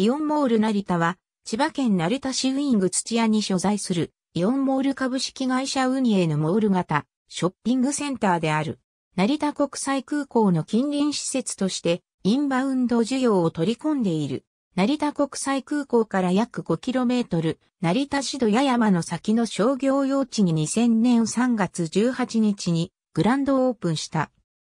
イオンモール成田は、千葉県成田市ウィング土屋に所在する、イオンモール株式会社ウニエのモール型、ショッピングセンターである。成田国際空港の近隣施設として、インバウンド需要を取り込んでいる。成田国際空港から約 5km、成田市土屋山の先の商業用地に2000年3月18日にグランドオープンした。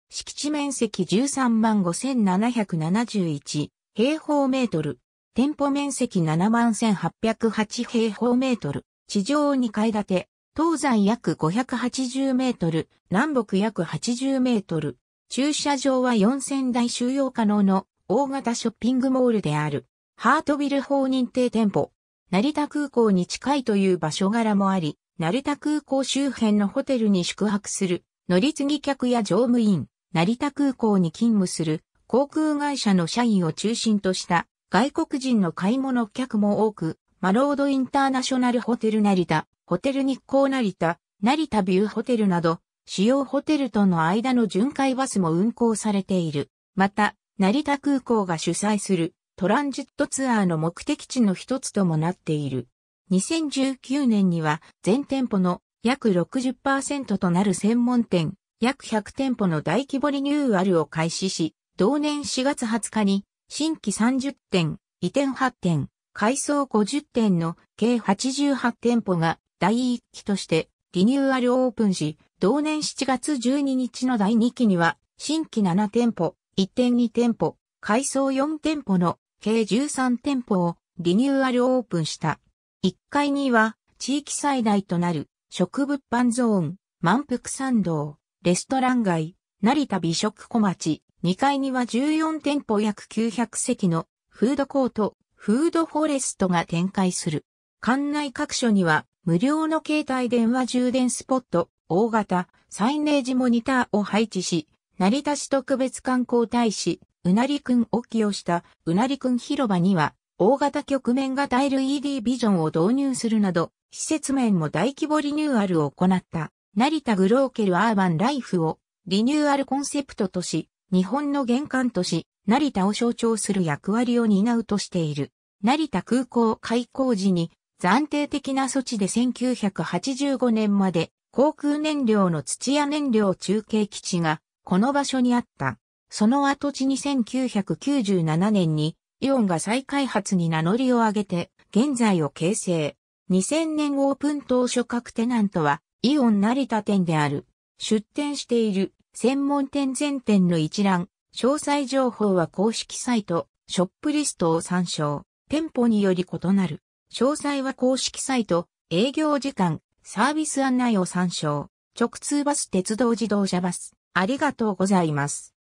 敷地面積13万5771平方メートル。店舗面積71,808平方メートル、地上2階建て、東西約580メートル、南北約80メートル、駐車場は4000台収容可能の大型ショッピングモールである。ハートビル法認定店舗。成田空港に近いという場所柄もあり、成田空港周辺のホテルに宿泊する乗り継ぎ客や乗務員、成田空港に勤務する航空会社の社員を中心とした外国人の買い物客も多く、マロードインターナショナルホテル成田、ホテル日光成田、成田ビューホテルなど、主要ホテルとの間の巡回バスも運行されている。また、成田空港が主催するトランジットツアーの目的地の一つともなっている。2019年には全店舗の約60%となる専門店、約100店舗の大規模リニューアルを開始し、同年4月20日に新規30店、移転8店、改装50店の計88店舗が第1期としてリニューアルオープンし、同年7月12日の第2期には、新規7店舗、移転2店舗、改装4店舗の計13店舗をリニューアルオープンした。1階には地域最大となる食物販ゾーン、満腹参道、レストラン街、成田美食小町、2階には14店舗約900席のフードコート、フードフォレストが展開する。館内各所には無料の携帯電話充電スポット、大型、サイネージモニターを配置し、成田市特別観光大使、うなりくんを起用したうなりくん広場には、大型局面型 LED ビジョンを導入するなど、施設面も大規模リニューアルを行った、成田グローケルアーバンライフをリニューアルコンセプトとし、日本の玄関都市、成田を象徴する役割を担うとしている。成田空港開港時に暫定的な措置で1985年まで航空燃料の土屋燃料中継基地がこの場所にあった。その跡地に1997年にイオンが再開発に名乗りを上げて現在を形成。2000年オープン当初各テナントはイオン成田店である。出店している専門店全店の一覧、詳細情報は公式サイト、ショップリストを参照、店舗により異なる。詳細は公式サイト、営業時間、サービス案内を参照、直通バス鉄道自動車バス、ありがとうございます。